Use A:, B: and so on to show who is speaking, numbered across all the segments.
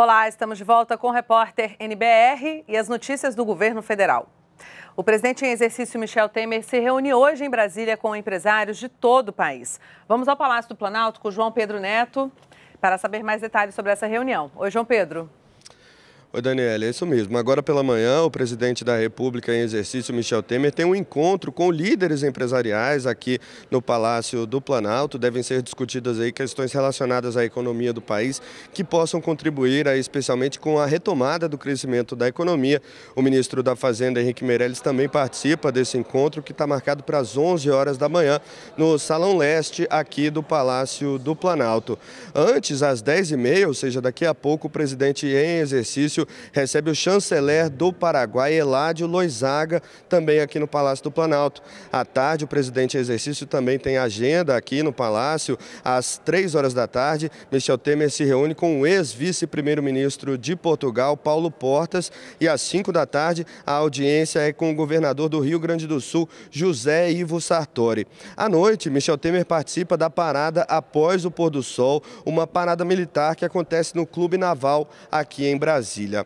A: Olá, estamos de volta com o repórter NBR e as notícias do governo federal. O presidente em exercício Michel Temer se reúne hoje em Brasília com empresários de todo o país. Vamos ao Palácio do Planalto com João Pedro Neto para saber mais detalhes sobre essa reunião. Oi, João Pedro.
B: Oi, Daniela, é isso mesmo. Agora pela manhã, o presidente da República em exercício, Michel Temer, tem um encontro com líderes empresariais aqui no Palácio do Planalto. Devem ser discutidas aí questões relacionadas à economia do país que possam contribuir aí, especialmente com a retomada do crescimento da economia. O ministro da Fazenda, Henrique Meirelles, também participa desse encontro que está marcado para as 11 horas da manhã no Salão Leste aqui do Palácio do Planalto. Antes, às 10h30, ou seja, daqui a pouco, o presidente em exercício recebe o chanceler do Paraguai, Eládio Loizaga, também aqui no Palácio do Planalto. À tarde, o presidente em exercício também tem agenda aqui no Palácio. Às três horas da tarde, Michel Temer se reúne com o ex-vice-primeiro-ministro de Portugal, Paulo Portas, e às cinco da tarde, a audiência é com o governador do Rio Grande do Sul, José Ivo Sartori. À noite, Michel Temer participa da parada após o pôr do sol, uma parada militar que acontece no Clube Naval aqui em Brasília. Brasília.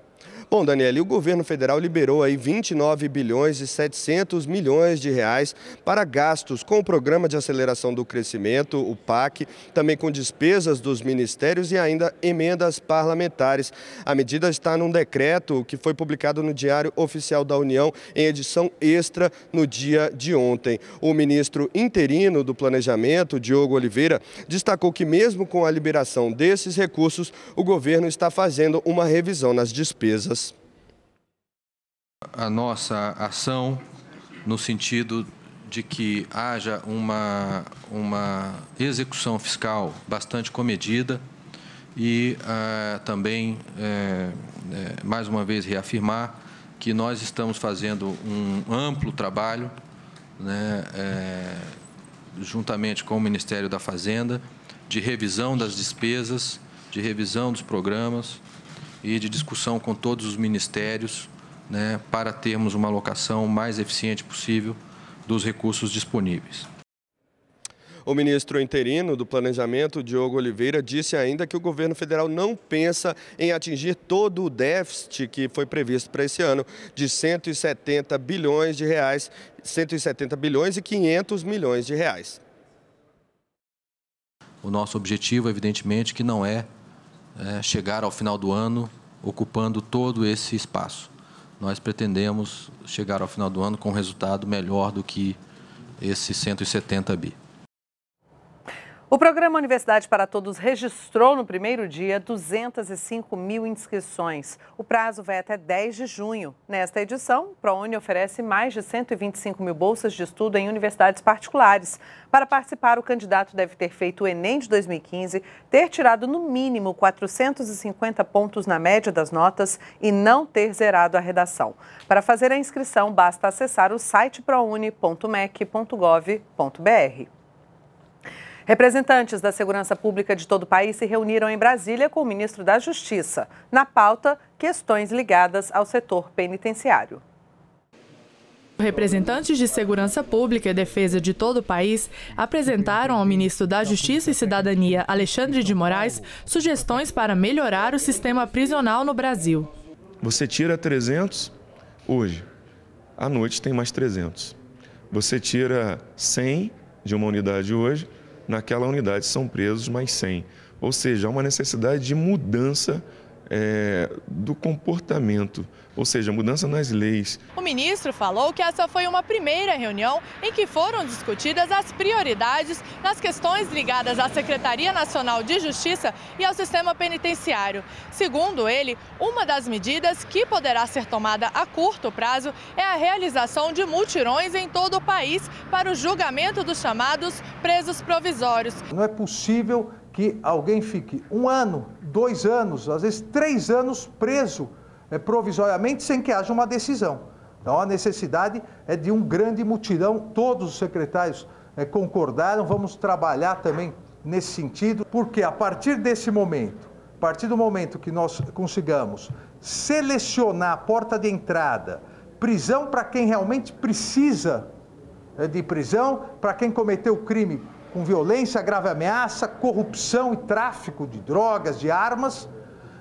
B: Bom, Daniela, o governo federal liberou aí 29 bilhões e 700 milhões de reais para gastos com o Programa de Aceleração do Crescimento, o PAC, também com despesas dos ministérios e ainda emendas parlamentares. A medida está num decreto que foi publicado no Diário Oficial da União em edição extra no dia de ontem. O ministro interino do Planejamento, Diogo Oliveira, destacou que mesmo com a liberação desses recursos, o governo está fazendo uma revisão nas despesas
C: a nossa ação no sentido de que haja uma, uma execução fiscal bastante comedida e ah, também, é, é, mais uma vez, reafirmar que nós estamos fazendo um amplo trabalho, né, é, juntamente com o Ministério da Fazenda, de revisão das despesas, de revisão dos programas e de discussão com todos os ministérios né, para termos uma alocação mais eficiente possível dos recursos disponíveis.
B: O ministro interino do Planejamento, Diogo Oliveira, disse ainda que o governo federal não pensa em atingir todo o déficit que foi previsto para esse ano, de 170 bilhões de reais, 170 bilhões e 500 milhões de reais.
C: O nosso objetivo, evidentemente, que não é, é chegar ao final do ano ocupando todo esse espaço nós pretendemos chegar ao final do ano com um resultado melhor do que esse 170 bi.
A: O programa Universidade para Todos registrou no primeiro dia 205 mil inscrições. O prazo vai até 10 de junho. Nesta edição, ProUni oferece mais de 125 mil bolsas de estudo em universidades particulares. Para participar, o candidato deve ter feito o Enem de 2015, ter tirado no mínimo 450 pontos na média das notas e não ter zerado a redação. Para fazer a inscrição, basta acessar o site prouni.mec.gov.br. Representantes da segurança pública de todo o país se reuniram em Brasília com o ministro da Justiça. Na pauta, questões ligadas ao setor penitenciário.
D: Representantes de segurança pública e defesa de todo o país apresentaram ao ministro da Justiça e Cidadania, Alexandre de Moraes, sugestões para melhorar o sistema prisional no Brasil. Você
B: tira 300 hoje, à noite tem mais 300. Você tira 100 de uma unidade hoje, naquela unidade são presos mais 100. Ou seja, há uma necessidade de mudança é, do comportamento ou seja, mudança nas leis.
D: O ministro falou que essa foi uma primeira reunião em que foram discutidas as prioridades nas questões ligadas à Secretaria Nacional de Justiça e ao sistema penitenciário. Segundo ele, uma das medidas que poderá ser tomada a curto prazo é a realização de multirões em todo o país para o julgamento dos chamados presos provisórios.
C: Não é possível que alguém fique um ano, dois anos, às vezes três anos preso é provisoriamente sem que haja uma decisão. Então a necessidade é de um grande mutirão, todos os secretários é, concordaram, vamos trabalhar também nesse sentido, porque a partir desse momento, a partir do momento que nós consigamos selecionar a porta de entrada, prisão para quem realmente precisa é, de prisão, para quem cometeu crime com violência, grave ameaça, corrupção e tráfico de drogas, de armas,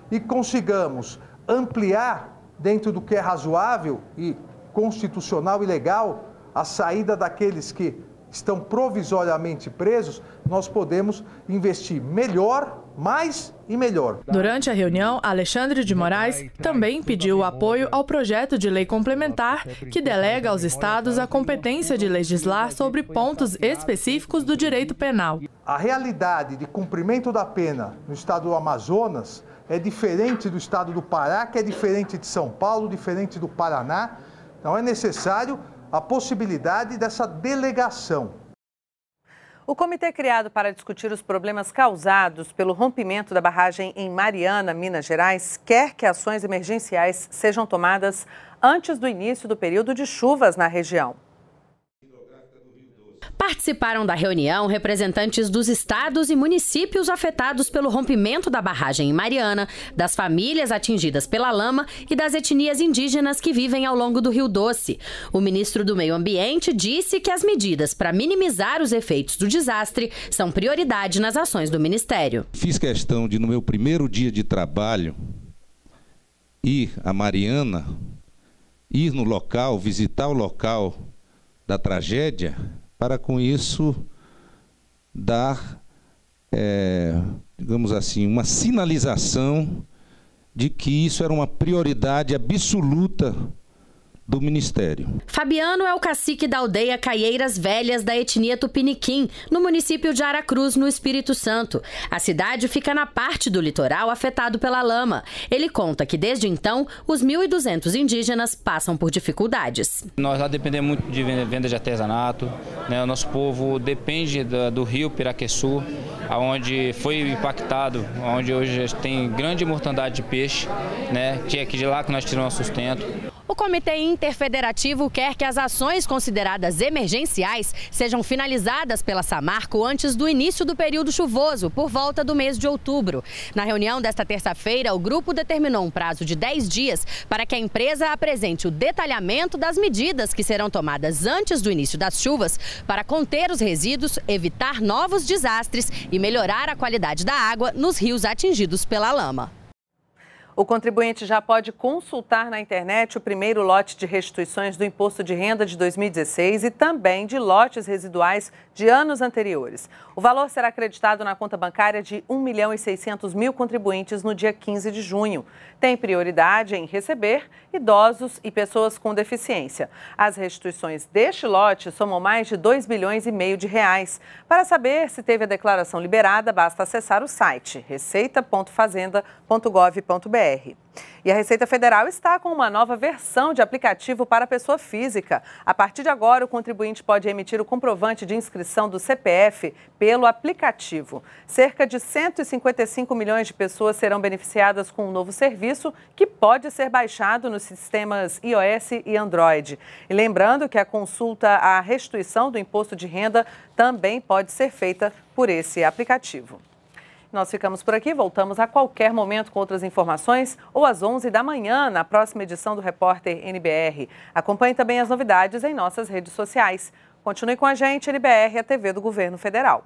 C: e consigamos ampliar, dentro do que é razoável e constitucional e legal, a saída daqueles que estão provisoriamente presos, nós podemos investir melhor, mais e melhor.
D: Durante a reunião, Alexandre de Moraes também pediu apoio ao projeto de lei complementar que delega aos estados a competência de legislar sobre pontos específicos do direito penal.
C: A realidade de cumprimento da pena no estado do Amazonas é diferente do estado do Pará, que é diferente de São Paulo, diferente do Paraná. Então é necessário a possibilidade dessa delegação.
A: O comitê criado para discutir os problemas causados pelo rompimento da barragem em Mariana, Minas Gerais, quer que ações emergenciais sejam tomadas antes do início do período de chuvas na região.
E: Participaram da reunião representantes dos estados e municípios afetados pelo rompimento da barragem em Mariana, das famílias atingidas pela lama e das etnias indígenas que vivem ao longo do Rio Doce. O ministro do Meio Ambiente disse que as medidas para minimizar os efeitos do desastre são prioridade nas ações do ministério.
C: Fiz questão de, no meu primeiro dia de trabalho, ir a Mariana, ir no local, visitar o local da tragédia para com isso dar, é, digamos assim, uma sinalização de que isso era uma prioridade absoluta do Ministério.
E: Fabiano é o cacique da aldeia Caieiras Velhas da etnia Tupiniquim, no município de Aracruz, no Espírito Santo. A cidade fica na parte do litoral afetado pela lama. Ele conta que desde então, os 1.200 indígenas passam por dificuldades.
B: Nós lá dependemos muito de venda de artesanato, né? o nosso povo depende do rio Piraqueçu, onde foi impactado, onde hoje tem grande mortandade de peixe, né? que é de lá que nós tiramos
E: sustento. O Comitê Interfederativo quer que as ações consideradas emergenciais sejam finalizadas pela Samarco antes do início do período chuvoso, por volta do mês de outubro. Na reunião desta terça-feira, o grupo determinou um prazo de 10 dias para que a empresa apresente o detalhamento das medidas que serão tomadas antes do início das chuvas para conter os resíduos, evitar novos desastres e melhorar a qualidade da água nos rios atingidos pela lama.
A: O contribuinte já pode consultar na internet o primeiro lote de restituições do Imposto de Renda de 2016 e também de lotes residuais de anos anteriores. O valor será acreditado na conta bancária de 1 milhão e 600 mil contribuintes no dia 15 de junho. Tem prioridade em receber idosos e pessoas com deficiência. As restituições deste lote somam mais de 2 bilhões e meio de reais. Para saber se teve a declaração liberada, basta acessar o site receita.fazenda.gov.br e a Receita Federal está com uma nova versão de aplicativo para pessoa física. A partir de agora, o contribuinte pode emitir o comprovante de inscrição do CPF pelo aplicativo. Cerca de 155 milhões de pessoas serão beneficiadas com o um novo serviço, que pode ser baixado nos sistemas iOS e Android. E lembrando que a consulta à restituição do imposto de renda também pode ser feita por esse aplicativo. Nós ficamos por aqui, voltamos a qualquer momento com outras informações ou às 11 da manhã na próxima edição do Repórter NBR. Acompanhe também as novidades em nossas redes sociais. Continue com a gente, NBR, a TV do Governo Federal.